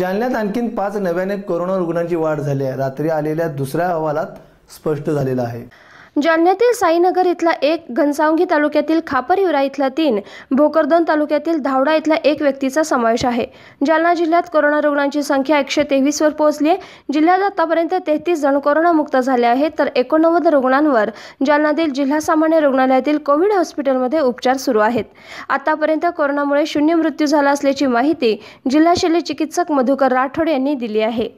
जालन्यात आणखीन पाच नव्याने कोरोना रुग्णांची वाढ झाली आहे रात्री आलेल्या दुसऱ्या अहवालात स्पष्ट झालेलं आहे जालन्यातील साईनगर इथला एक घनसावंगी तालुक्यातील खापरहिवरा इथला तीन भोकरदन तालुक्यातील धावडा इथला एक व्यक्तीचा समावेश आहे जालना जिल्ह्यात कोरोना रुग्णांची संख्या एकशे तेवीसवर पोहोचली आहे जिल्ह्यात आतापर्यंत तेहतीस जण कोरोनामुक्त झाले आहेत तर एकोणनव्वद रुग्णांवर जालन्यातील जिल्हा सामान्य रुग्णालयातील कोविड हॉस्पिटलमध्ये उपचार सुरू आहेत आतापर्यंत कोरोनामुळे शून्य मृत्यू झाला असल्याची माहिती जिल्हा शल्य चिकित्सक मधुकर राठोड यांनी दिली आहे